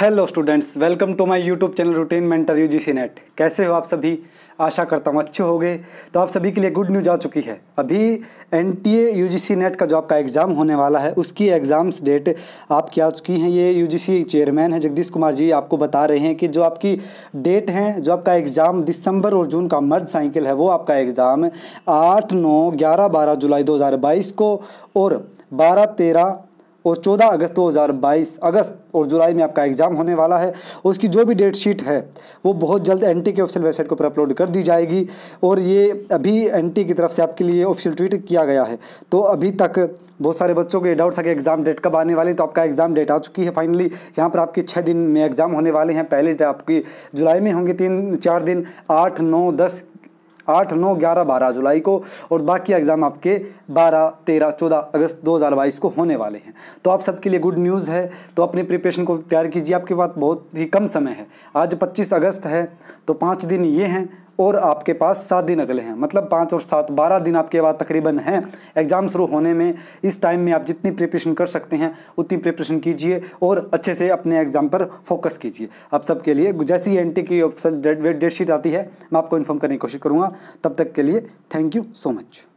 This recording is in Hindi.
hello students welcome to my YouTube channel routine mentor U G net कैसे हो आप सभी आशा करता हूँ अच्छे गए तो आप सभी के लिए गुड न्यूज आ चुकी है अभी N T A U G C net का जो आपका एग्ज़ाम होने वाला है उसकी एग्ज़ाम्स डेट आपकी आ चुकी हैं ये यू जी सी चेयरमैन है जगदीश कुमार जी आपको बता रहे हैं कि जो आपकी डेट हैं जो आपका एग्ज़ाम दिसंबर और जून का मर्ज साइकिल है वो आपका एग्ज़ाम आठ नौ ग्यारह बारह जुलाई दो हज़ार बाईस को और बारह तेरह और 14 अगस्त 2022 अगस्त और जुलाई में आपका एग्ज़ाम होने वाला है उसकी जो भी डेट शीट है वो बहुत जल्द एन के ऑफिशियल वेबसाइट के ऊपर अपलोड कर दी जाएगी और ये अभी एन की तरफ से आपके लिए ऑफिशियल ट्वीट किया गया है तो अभी तक बहुत सारे बच्चों के डाउट था कि एग्ज़ाम डेट कब आने वाली तो आपका एग्ज़ाम डेट आ चुकी है फाइनली यहाँ पर आपके छः दिन में एग्ज़ाम होने वाले हैं पहले तो आपकी जुलाई में होंगे तीन चार दिन आठ नौ दस आठ नौ ग्यारह बारह जुलाई को और बाकी एग्ज़ाम आपके बारह तेरह चौदह अगस्त दो हज़ार बाईस को होने वाले हैं तो आप सबके लिए गुड न्यूज़ है तो अपने प्रिपरेशन को तैयार कीजिए आपके पास बहुत ही कम समय है आज पच्चीस अगस्त है तो पाँच दिन ये हैं और आपके पास सात दिन अगले हैं मतलब पाँच और सात बारह दिन आपके बाद तकरीबन हैं एग्ज़ाम शुरू होने में इस टाइम में आप जितनी प्रिपरेशन कर सकते हैं उतनी प्रिपरेशन कीजिए और अच्छे से अपने एग्ज़ाम पर फोकस कीजिए आप सबके लिए जैसी ही एन की ऑफिसल डेट शीट आती है मैं आपको इन्फॉर्म करने की कोशिश करूँगा तब तक के लिए थैंक यू सो मच